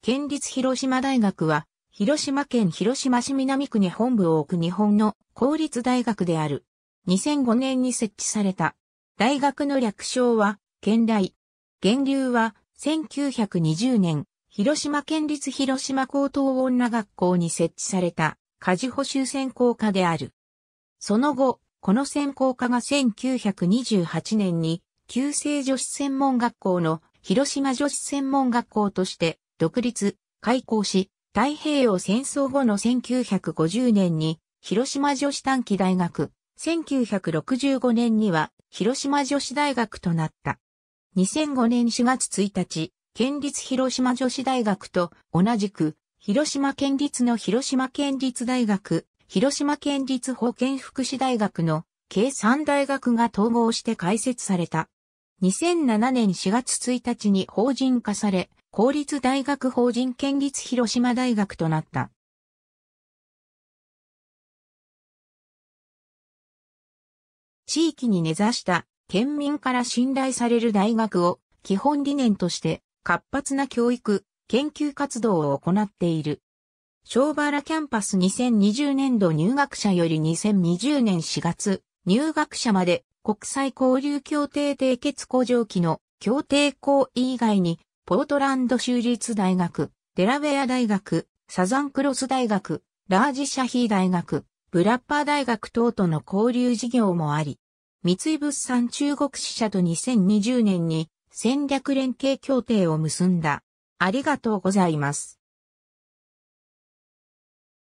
県立広島大学は、広島県広島市南区に本部を置く日本の公立大学である。2005年に設置された。大学の略称は、県大。源流は、1920年、広島県立広島高等女学校に設置された、家事補修専攻科である。その後、この専攻科が1928年に、旧制女子専門学校の広島女子専門学校として独立、開校し、太平洋戦争後の1950年に広島女子短期大学、1965年には広島女子大学となった。2005年4月1日、県立広島女子大学と同じく、広島県立の広島県立大学、広島県立保健福祉大学の計3大学が統合して開設された。2007年4月1日に法人化され、公立大学法人県立広島大学となった。地域に根ざした県民から信頼される大学を基本理念として活発な教育、研究活動を行っている。小原キャンパス2020年度入学者より2020年4月入学者まで国際交流協定締結工場期の協定校以外にポートランド州立大学、デラウェア大学、サザンクロス大学、ラージシャヒー大学、ブラッパー大学等との交流事業もあり、三井物産中国支社と2020年に戦略連携協定を結んだ。ありがとうございます。